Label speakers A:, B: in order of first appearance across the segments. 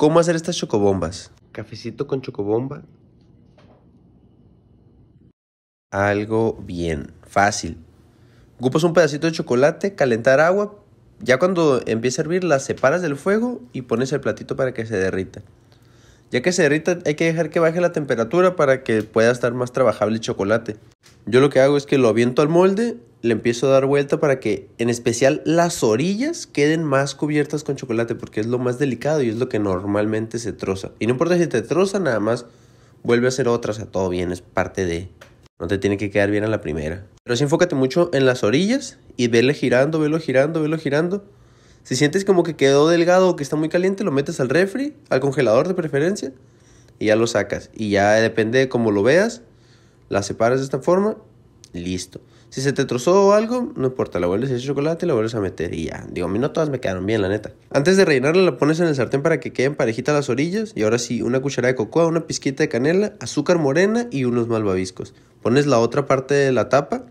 A: ¿Cómo hacer estas chocobombas? Cafecito con chocobomba. Algo bien, fácil. Ocupas un pedacito de chocolate, calentar agua. Ya cuando empiece a hervir, la separas del fuego y pones el platito para que se derrita. Ya que se derrita, hay que dejar que baje la temperatura para que pueda estar más trabajable el chocolate. Yo lo que hago es que lo aviento al molde le empiezo a dar vuelta para que en especial las orillas queden más cubiertas con chocolate porque es lo más delicado y es lo que normalmente se troza. Y no importa si te troza, nada más vuelve a hacer otras, o a todo bien, es parte de... No te tiene que quedar bien a la primera. Pero sí enfócate mucho en las orillas y vele girando, velo girando, velo girando. Si sientes como que quedó delgado o que está muy caliente, lo metes al refri, al congelador de preferencia, y ya lo sacas. Y ya depende de cómo lo veas, la separas de esta forma listo. Si se te trozó algo, no importa, la vuelves a echar chocolate, y la vuelves a meter y ya. Digo, a mí no todas me quedaron bien, la neta. Antes de rellenarla, la pones en el sartén para que queden parejitas las orillas. Y ahora sí, una cucharada de cocoa, una pizquita de canela, azúcar morena y unos malvaviscos. Pones la otra parte de la tapa,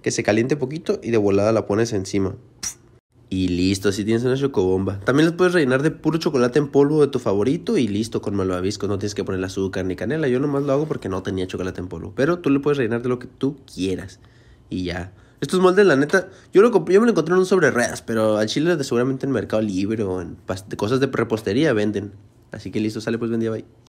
A: que se caliente poquito y de volada la pones encima. Y listo, así tienes una chocobomba. También les puedes rellenar de puro chocolate en polvo de tu favorito y listo, con malvavisco. No tienes que poner azúcar ni canela. Yo nomás lo hago porque no tenía chocolate en polvo. Pero tú le puedes rellenar de lo que tú quieras. Y ya. Estos moldes, la neta, yo, lo yo me lo encontré en un sobre reas. pero al chile seguramente en Mercado Libre o en cosas de repostería venden. Así que listo, sale pues vendía ahí